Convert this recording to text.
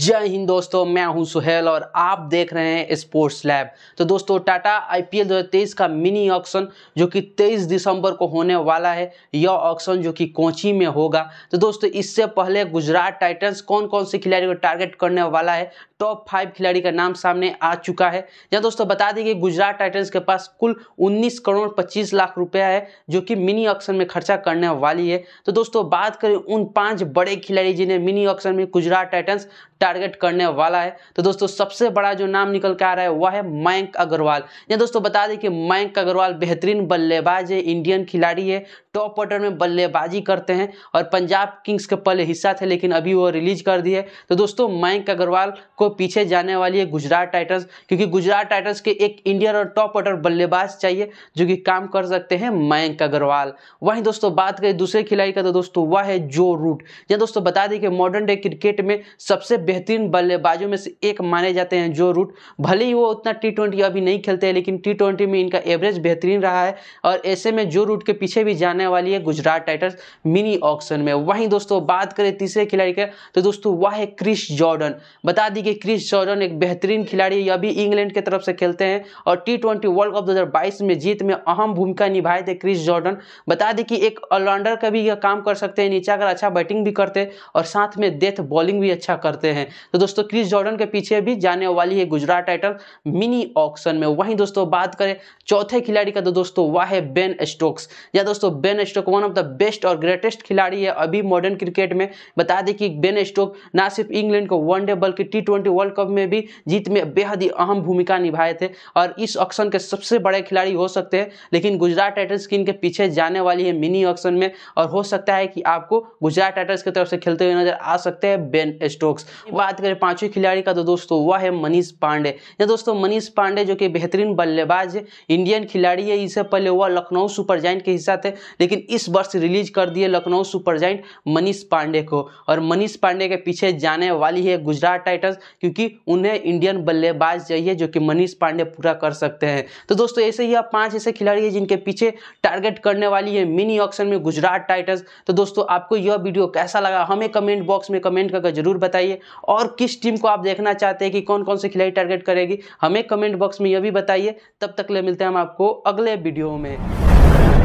जय हिंद दोस्तों मैं हूं सुहेल और आप देख रहे हैं स्पोर्ट्स लैब तो दोस्तों टाटा आईपीएल 2023 का मिनी ऑक्शन जो कि 23 दिसंबर को होने वाला है यह ऑक्शन जो कि कोची में होगा तो दोस्तों इससे पहले गुजरात टाइटंस कौन कौन से खिलाड़ियों को टारगेट करने वाला है टॉप फाइव खिलाड़ी का नाम सामने आ चुका है या दोस्तों बता दें कि गुजरात टाइटन्स के पास कुल 19 करोड़ 25 लाख रुपया है जो कि मिनी ऑक्शन में खर्चा करने वाली है तो दोस्तों बात करें उन पांच बड़े खिलाड़ी जिन्हें मिनी ऑक्शन में गुजरात टाइटन्स टारगेट करने वाला है तो दोस्तों सबसे बड़ा जो नाम निकल के आ रहा है वह है मयंक अग्रवाल या दोस्तों बता दें कि मयंक अग्रवाल बेहतरीन बल्लेबाज है इंडियन खिलाड़ी है टॉप ऑर्डर में बल्लेबाजी करते हैं और पंजाब किंग्स के पहले हिस्सा थे लेकिन अभी वो रिलीज कर दिए तो दोस्तों मयंक अग्रवाल को पीछे जाने वाली है गुजरात टाइटन्स क्योंकि गुजरात टाइटन्स के एक इंडियन और टॉप ऑर्डर बल्लेबाज चाहिए जो कि काम कर सकते हैं मयंक अग्रवाल वहीं दोस्तों बात करें दूसरे खिलाड़ी का तो दोस्तों वह है जो रूट या दोस्तों बता दें कि मॉडर्न डे क्रिकेट में सबसे बेहतरीन बल्लेबाजों में से एक माने जाते हैं जो रूट भले ही वो उतना टी अभी नहीं खेलते हैं लेकिन टी में इनका एवरेज बेहतरीन रहा है और ऐसे में जो रूट के पीछे भी जाने आने वाली है गुजरात टाइटन्स मिनी ऑक्शन में वहीं दोस्तों बात करें तीसरे खिलाड़ी के तो दोस्तों वह है क्रिस जॉर्डन बता दी कि क्रिस जॉर्डन एक बेहतरीन खिलाड़ी है अभी इंग्लैंड की तरफ से खेलते हैं और टी ट्वेंटी वर्ल्ड कप दो में जीत में अहम भूमिका निभाए थे क्रिस जॉर्डन बता दें कि एक ऑलराउंडर का भी यह काम कर सकते हैं नीचे अगर अच्छा बैटिंग भी करते और साथ में डेथ बॉलिंग भी अच्छा करते हैं तो दोस्तों क्रिस जॉर्डन के पीछे भी जाने वाली है गुजरात टाइटल मिनी ऑक्शन में वहीं दोस्तों बात करें चौथे खिलाड़ी का तो दोस्तों वह है बेन स्टोक्स या दोस्तों Ben Ben Stoke one of the best और ग्रेटेस्ट खिलाड़ी है अभी मॉडर्न क्रिकेट में बता दें कि बेन स्टोक ना सिर्फ इंग्लैंड को वनडे बल्कि टी ट्वेंटी वर्ल्ड कप में भी जीत में बेहद ही अहम भूमिका निभाए थे और इस ऑक्शन के सबसे बड़े खिलाड़ी हो सकते हैं लेकिन गुजरात टाइटल्स की इनके पीछे जाने वाली है मिनी ऑक्शन में और हो सकता है कि आपको गुजरात टाइटल्स की तरफ से खेलते हुए नजर आ सकते हैं बेन स्टोक्स बात करें पांचवें खिलाड़ी का तो दोस्तों वह है मनीष पांडे या दोस्तों मनीष पांडे जो कि बेहतरीन बल्लेबाज है इंडियन खिलाड़ी है इससे पहले वह लखनऊ सुपर जॉइंट के हिस्सा थे लेकिन इस वर्ष रिलीज कर दिए लखनऊ सुपर जाइंट मनीष पांडे को और मनीष पांडे के पीछे जाने वाली है गुजरात टाइटन्स क्योंकि उन्हें इंडियन बल्लेबाज चाहिए जो कि मनीष पांडे पूरा कर सकते हैं तो दोस्तों ऐसे ही आप पांच ऐसे खिलाड़ी हैं जिनके पीछे टारगेट करने वाली है मिनी ऑक्शन में गुजरात टाइटन्स तो दोस्तों आपको यह वीडियो कैसा लगा हमें कमेंट बॉक्स में कमेंट करके जरूर बताइए और किस टीम को आप देखना चाहते हैं कि कौन कौन से खिलाड़ी टारगेट करेगी हमें कमेंट बॉक्स में यह भी बताइए तब तक ले मिलते हैं हम आपको अगले वीडियो में